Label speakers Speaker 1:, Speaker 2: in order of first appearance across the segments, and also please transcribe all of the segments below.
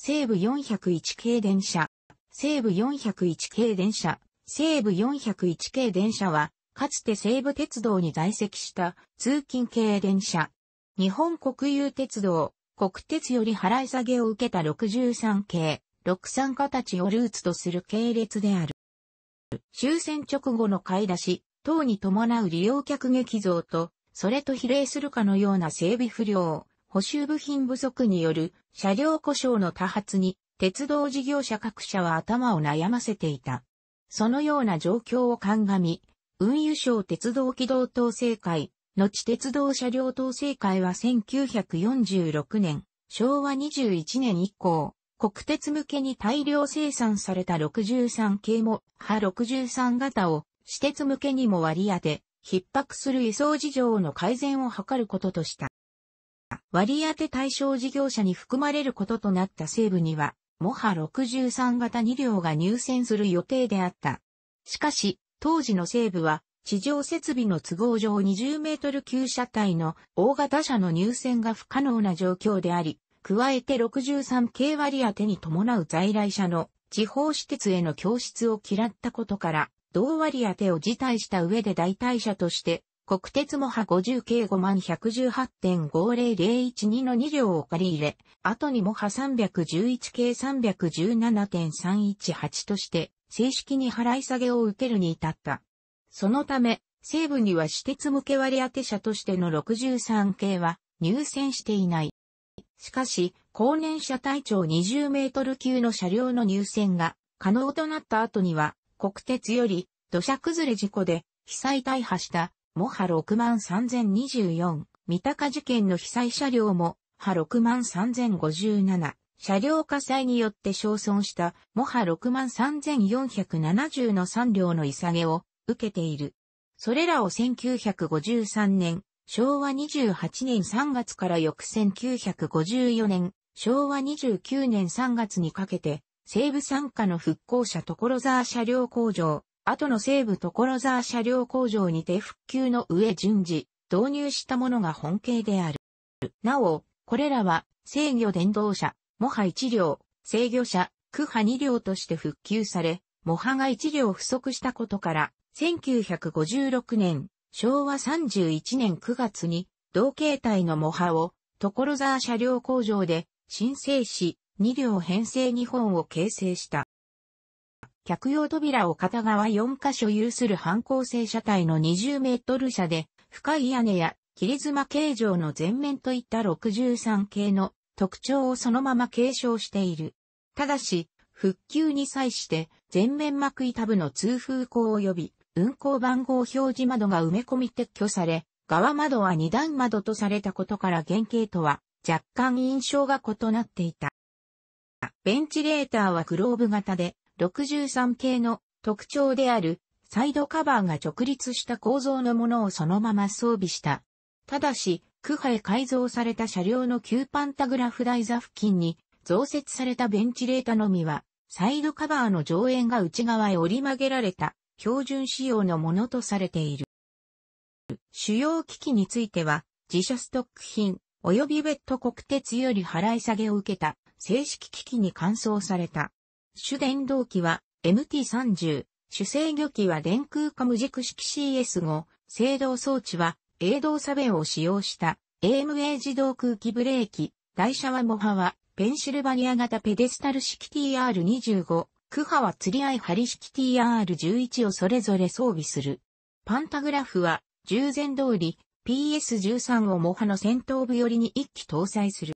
Speaker 1: 西武401系電車。西武401系電車。西武401系電車は、かつて西武鉄道に在籍した通勤系電車。日本国有鉄道、国鉄より払い下げを受けた63系、63形をルーツとする系列である。終戦直後の買い出し、等に伴う利用客激増と、それと比例するかのような整備不良、補修部品不足による車両故障の多発に鉄道事業者各社は頭を悩ませていた。そのような状況を鑑み、運輸省鉄道機動統制会、後鉄道車両統制会は1946年、昭和21年以降、国鉄向けに大量生産された63系も、波63型を、私鉄向けにも割り当て、逼迫する輸送事情の改善を図ることとした。割当対象事業者に含まれることとなった西部には、モハ63型2両が入線する予定であった。しかし、当時の西部は、地上設備の都合上20メートル級車体の大型車の入線が不可能な状況であり、加えて63系割当に伴う在来車の地方施設への供出を嫌ったことから、同割当を辞退した上で代替車として国鉄もハ50計5万118.50012の2両を借り入れ、後にもハ311計317.318として、正式に払い下げを受けるに至った。そのため、西部には私鉄向け割当者としての63 k は入選していない。しかし、高年車体長20メートル級の車両の入選が可能となった後には、国鉄より土砂崩れ事故で被災大破したもは63024、三鷹事件の被災車両も、は63057、車両火災によって焼損した、もは63470の3両の潔を受けている。それらを1953年、昭和28年3月から翌1954年、昭和29年3月にかけて、西部参加の復興者所沢車両工場、後の西部所沢車両工場にて復旧の上順次、導入したものが本形である。なお、これらは、制御電動車、模は1両、制御車、区派2両として復旧され、模範が1両不足したことから、1956年、昭和31年9月に、同形態の模範を、所沢車両工場で、申請し、2両編成2本を形成した。客用扉を片側4箇所有する反光性車体の20メートル車で、深い屋根や切妻形状の前面といった63系の特徴をそのまま継承している。ただし、復旧に際して前面膜板部の通風口及び運行番号表示窓が埋め込み撤去され、側窓は二段窓とされたことから原型とは若干印象が異なっていた。ベンチレーターはグローブ型で63系の特徴であるサイドカバーが直立した構造のものをそのまま装備した。ただし、区派改造された車両の旧パンタグラフ台座付近に増設されたベンチレータのみは、サイドカバーの上縁が内側へ折り曲げられた標準仕様のものとされている。主要機器については、自社ストック品、及び別途国鉄より払い下げを受けた正式機器に換装された。主電動機は MT30、主制御機は電空化無軸式 CS5、制動装置は、A 動サベを使用した AMA 自動空気ブレーキ、台車はモハは、ペンシルバニア型ペデスタル式 TR25、クハは釣り合い針式 TR11 をそれぞれ装備する。パンタグラフは、従前通り、PS13 をモハの先頭部寄りに一機搭載する。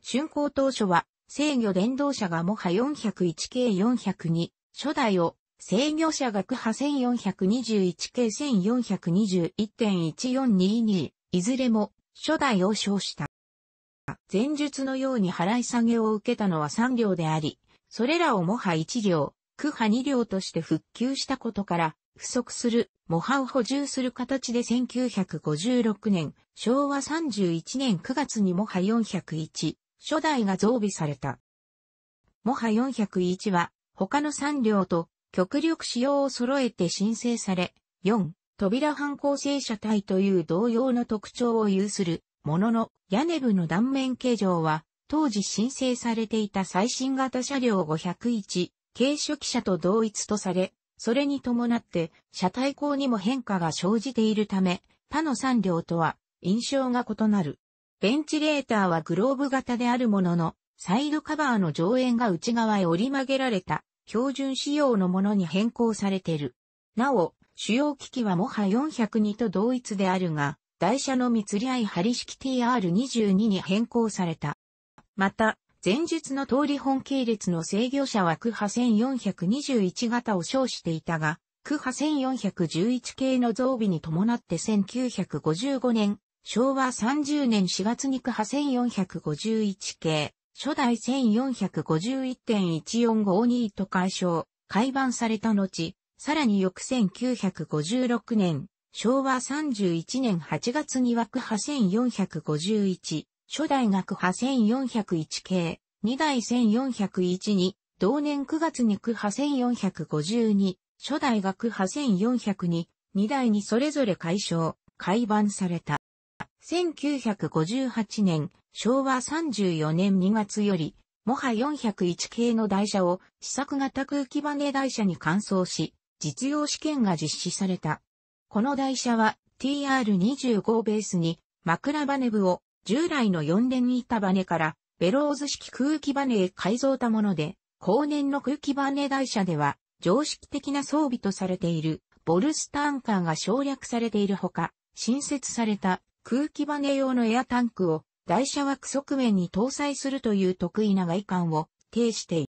Speaker 1: 竣工当初は制御電動車がモハ401系402、初代を、制御車がクハ1421系1421.1422、いずれも、初代を称した。前述のように払い下げを受けたのは3両であり、それらをモハ1両、クハ2両として復旧したことから、不足する、模範補充する形で1956年、昭和31年9月に模ハ401、初代が増備された。モハ401は、他の3両と極力仕様を揃えて申請され、4、扉反抗性車体という同様の特徴を有する、ものの、屋根部の断面形状は、当時申請されていた最新型車両501、軽初期車と同一とされ、それに伴って車体高にも変化が生じているため、他の3両とは印象が異なる。ベンチレーターはグローブ型であるものの、サイドカバーの上縁が内側へ折り曲げられた、標準仕様のものに変更されている。なお、主要機器はモハ402と同一であるが、台車の密り合い針式 TR22 に変更された。また、前述の通り本系列の制御車は区波1421型を称していたが、区波1411系の増備に伴って1955年昭和30年4月に区派1451系、初代1451.1452と解消、改版された後、さらに翌1956年、昭和31年8月に枠派1451、初代学派1401系、2代1401に、同年9月に区派1452、初代学派1402、2代にそれぞれ解消、改版された。1958年、昭和34年2月より、モハ401系の台車を試作型空気バネ台車に換装し、実用試験が実施された。この台車は TR25 ベースに枕バネ部を従来の4連板バネからベローズ式空気バネへ改造たもので、後年の空気バネ台車では常識的な装備とされているボルスタンカーが省略されているほか、新設された空気バネ用のエアタンクを台車枠側面に搭載するという得意な外観を呈している。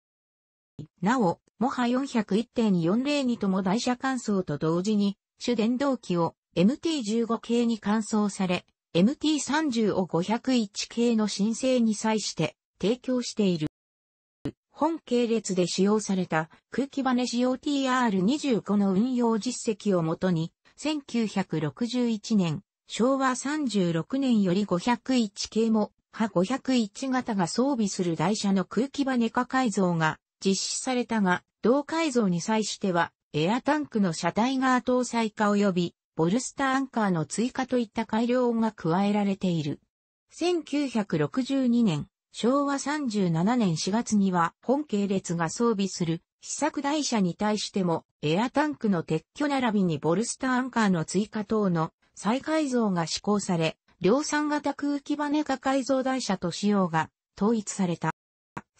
Speaker 1: なお、モハ401.402とも台車乾燥と同時に、主電動機を MT15 系に乾燥され、MT30 を501系の申請に際して提供している。本系列で使用された空気バネ仕様 TR25 の運用実績をもとに、1961年昭和36年より501系も、は501型が装備する台車の空気バネ化改造が実施されたが、同改造に際しては、エアタンクの車体側搭載化及び、ボルスターアンカーの追加といった改良が加えられている。1962年、昭和37年4月には本系列が装備する試作台車に対してもエアタンクの撤去並びにボルスターアンカーの追加等の再改造が施行され、量産型空気バネ化改造台車と仕様が統一された。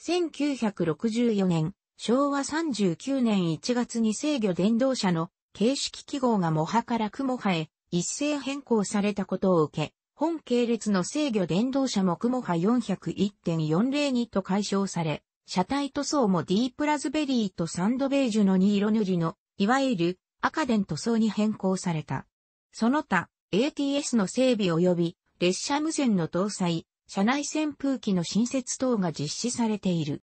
Speaker 1: 1964年、昭和39年1月に制御電動車の形式記号が模ハから雲波へ一斉変更されたことを受け、本系列の制御電動車も雲波401.402と解消され、車体塗装も D プラズベリーとサンドベージュの2色塗りの、いわゆる赤電塗装に変更された。その他、ATS の整備及び列車無線の搭載、車内扇風機の新設等が実施されている。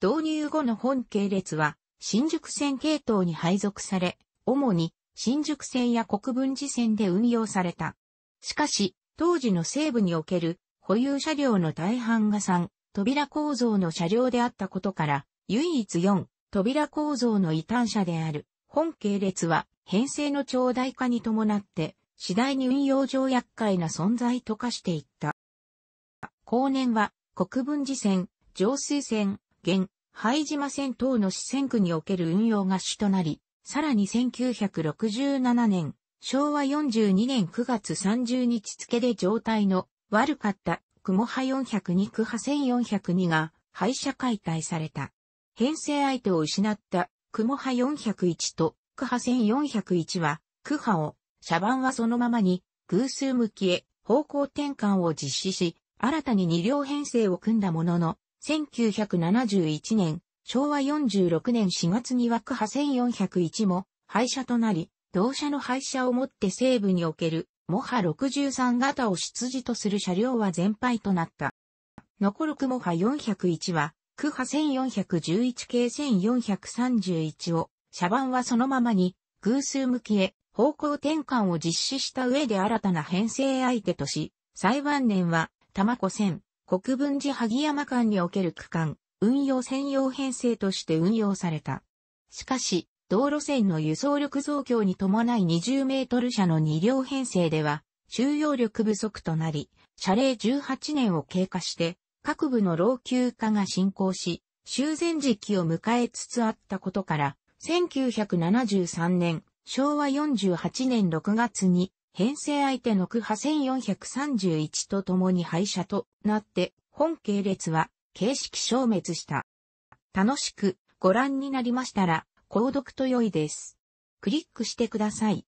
Speaker 1: 導入後の本系列は、新宿線系統に配属され、主に新宿線や国分寺線で運用された。しかし、当時の西部における保有車両の大半が3、扉構造の車両であったことから、唯一4、扉構造の異端車である、本系列は編成の長大化に伴って、次第に運用上厄介な存在と化していった。後年は、国分寺線、上水線、現、灰島線等の四川区における運用が主となり、さらに1967年、昭和42年9月30日付で状態の悪かった雲派402区派1402が廃車解体された。編成相手を失った雲派401とクハ1401は、クハを、車番はそのままに、偶数向きへ方向転換を実施し、新たに2両編成を組んだものの、1971年、昭和46年4月に枠派1401も廃車となり、同車の廃車をもって西部における、モハ63型を出自とする車両は全廃となった。残るクモハ401は、クハ1411系1431を車番はそのままに、偶数向きへ方向転換を実施した上で新たな編成相手とし、最晩年は、玉子線、国分寺萩山間における区間、運用専用編成として運用された。しかし、道路線の輸送力増強に伴い20メートル車の2両編成では、収容力不足となり、謝礼18年を経過して、各部の老朽化が進行し、修繕時期を迎えつつあったことから、1973年、昭和48年6月に、編成相手の区派1431と共に廃車となって、本系列は形式消滅した。楽しくご覧になりましたら、購読と良いです。クリックしてください。